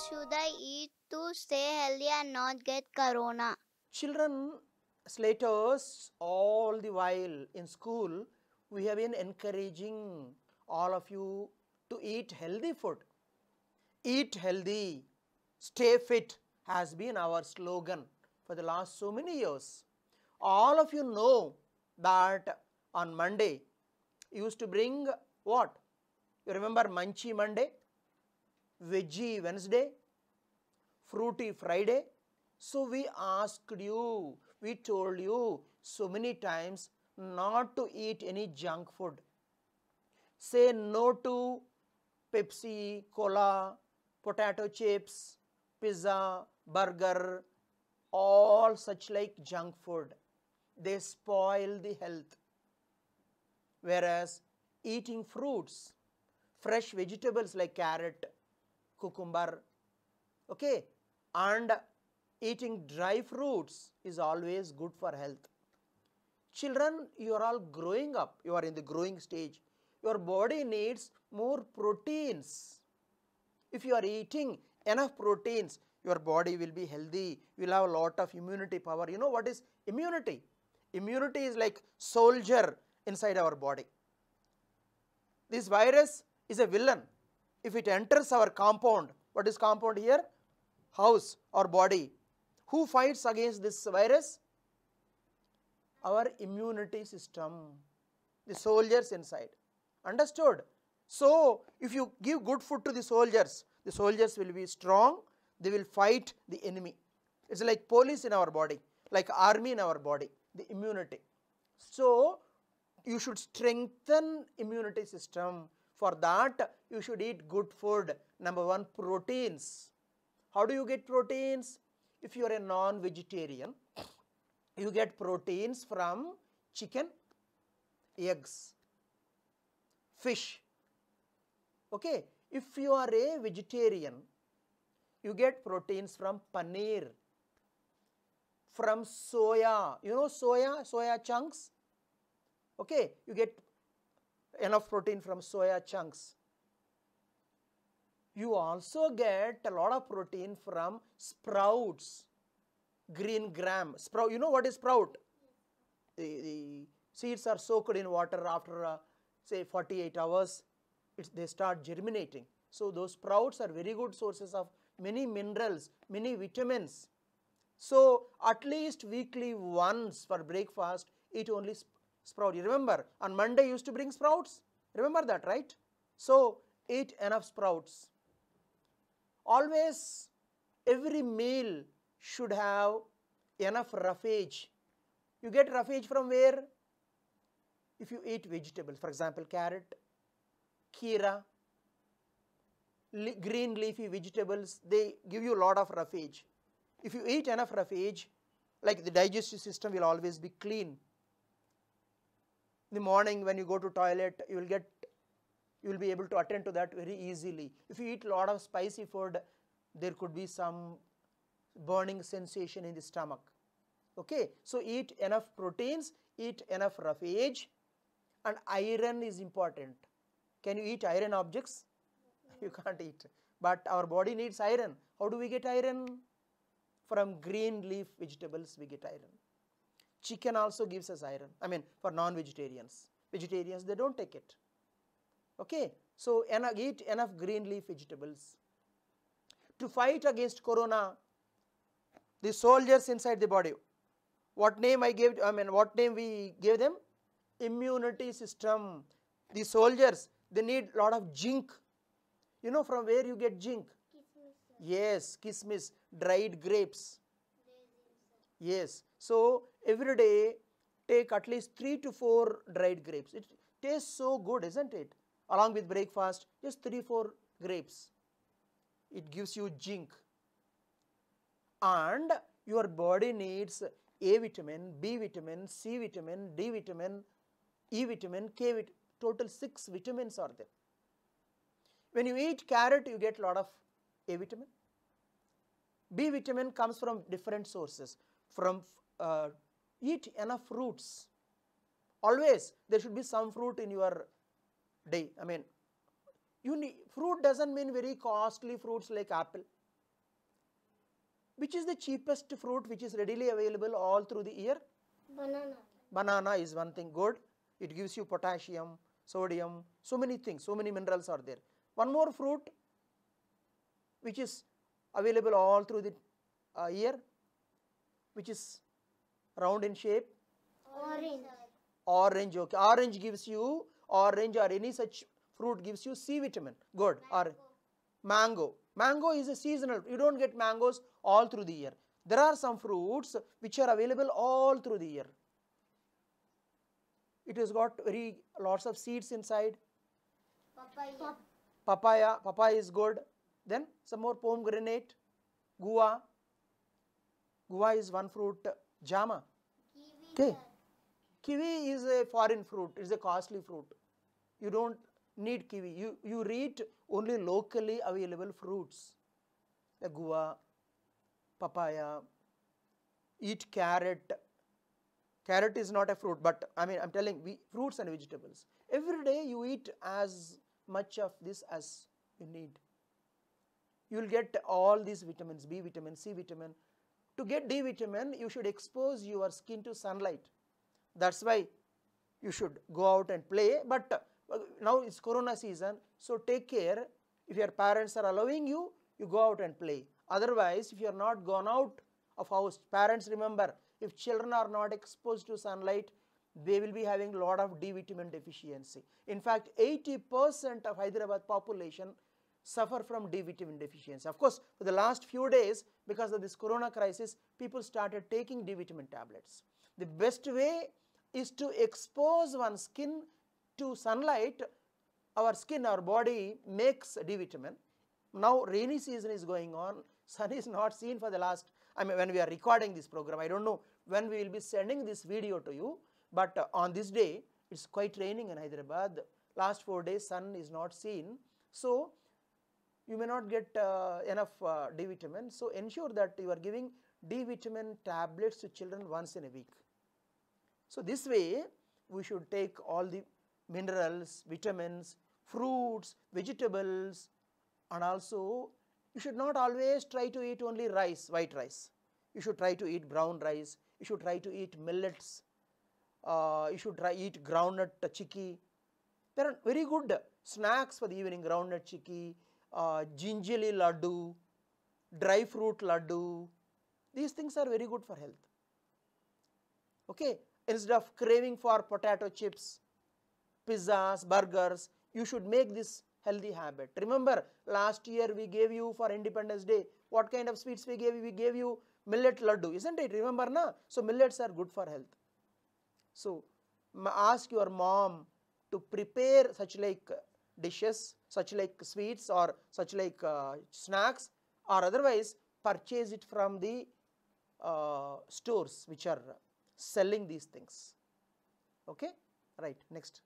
should I eat to stay healthy and not get corona? Children, Slaters, all the while in school, we have been encouraging all of you to eat healthy food. Eat healthy, stay fit has been our slogan for the last so many years. All of you know that on Monday, used to bring what? You remember Munchie Monday? veggie Wednesday, fruity Friday. So we asked you, we told you so many times not to eat any junk food. Say no to Pepsi, cola, potato chips, pizza, burger, all such like junk food. They spoil the health. Whereas eating fruits, fresh vegetables like carrot, cucumber okay and eating dry fruits is always good for health children you are all growing up you are in the growing stage your body needs more proteins if you are eating enough proteins your body will be healthy you will have a lot of immunity power you know what is immunity immunity is like soldier inside our body this virus is a villain if it enters our compound, what is compound here? House or body. Who fights against this virus? Our immunity system, the soldiers inside. Understood? So, if you give good food to the soldiers, the soldiers will be strong, they will fight the enemy. It is like police in our body, like army in our body, the immunity. So, you should strengthen immunity system for that, you should eat good food. Number one, proteins. How do you get proteins? If you are a non-vegetarian, you get proteins from chicken, eggs, fish. Okay. If you are a vegetarian, you get proteins from paneer, from soya. You know soya, soya chunks? Okay. You get enough protein from soya chunks. You also get a lot of protein from sprouts, green gram. Sprout, you know what is sprout? The, the seeds are soaked in water after uh, say 48 hours, it's, they start germinating. So those sprouts are very good sources of many minerals, many vitamins. So at least weekly once for breakfast, eat only sprout. You remember on Monday used to bring sprouts. Remember that, right? So eat enough sprouts. Always every meal should have enough roughage. You get roughage from where? If you eat vegetables, for example, carrot, kira, le green leafy vegetables, they give you a lot of roughage. If you eat enough roughage, like the digestive system will always be clean in the morning when you go to toilet you will get you will be able to attend to that very easily. If you eat a lot of spicy food there could be some burning sensation in the stomach. Okay. So, eat enough proteins, eat enough roughage and iron is important. Can you eat iron objects? you can't eat, but our body needs iron. How do we get iron? From green leaf vegetables we get iron. Chicken also gives us iron, I mean for non-vegetarians. Vegetarians, they don't take it. Okay, so enough, eat enough green leaf vegetables. To fight against corona, the soldiers inside the body, what name I gave, I mean what name we gave them? Immunity system. The soldiers, they need lot of zinc. You know from where you get zinc? Kismis, yes, kismis, dried grapes. Yes. So every day take at least 3 to 4 dried grapes. It tastes so good isn't it? Along with breakfast just 3 4 grapes. It gives you zinc and your body needs A vitamin, B vitamin, C vitamin, D vitamin, E vitamin, K vitamin, total 6 vitamins are there. When you eat carrot you get lot of A vitamin. B vitamin comes from different sources from uh, eat enough fruits always there should be some fruit in your day i mean you need, fruit doesn't mean very costly fruits like apple which is the cheapest fruit which is readily available all through the year banana banana is one thing good it gives you potassium sodium so many things so many minerals are there one more fruit which is available all through the uh, year which is round in shape orange orange okay orange gives you orange or any such fruit gives you c vitamin good mango. or mango mango is a seasonal you don't get mangoes all through the year there are some fruits which are available all through the year it has got very lots of seeds inside papaya papaya papaya is good then some more pomegranate guava guava is one fruit Jama. Okay. Kiwi is a foreign fruit. It's a costly fruit. You don't need kiwi. You, you eat only locally available fruits. Like guava, papaya, eat carrot. Carrot is not a fruit, but I mean, I'm telling we fruits and vegetables. Every day you eat as much of this as you need. You will get all these vitamins, B vitamin, C vitamin, to get D vitamin, you should expose your skin to sunlight. That's why you should go out and play. But now is corona season, so take care. If your parents are allowing you, you go out and play. Otherwise, if you are not gone out of house, parents remember, if children are not exposed to sunlight, they will be having lot of D vitamin deficiency. In fact, 80% of Hyderabad population suffer from D vitamin deficiency. Of course, for the last few days, because of this corona crisis, people started taking D vitamin tablets. The best way is to expose one's skin to sunlight. Our skin, our body makes D vitamin. Now, rainy season is going on. Sun is not seen for the last, I mean, when we are recording this program, I don't know when we will be sending this video to you, but uh, on this day, it's quite raining in Hyderabad. Last four days, sun is not seen. So, you may not get uh, enough uh, D vitamin. So ensure that you are giving D vitamin tablets to children once in a week. So this way we should take all the minerals, vitamins, fruits, vegetables and also you should not always try to eat only rice, white rice. You should try to eat brown rice, you should try to eat millets, uh, you should try eat groundnut uh, chiki. There are very good snacks for the evening, groundnut chiki, uh, gingerly laddu, dry fruit laddu, these things are very good for health. Okay, instead of craving for potato chips, pizzas, burgers, you should make this healthy habit. Remember last year we gave you for Independence Day, what kind of sweets we gave you? We gave you millet laddu, isn't it? Remember na? So millets are good for health. So ask your mom to prepare such like dishes such like sweets or such like uh, snacks or otherwise purchase it from the uh, stores which are selling these things. Okay, right, next.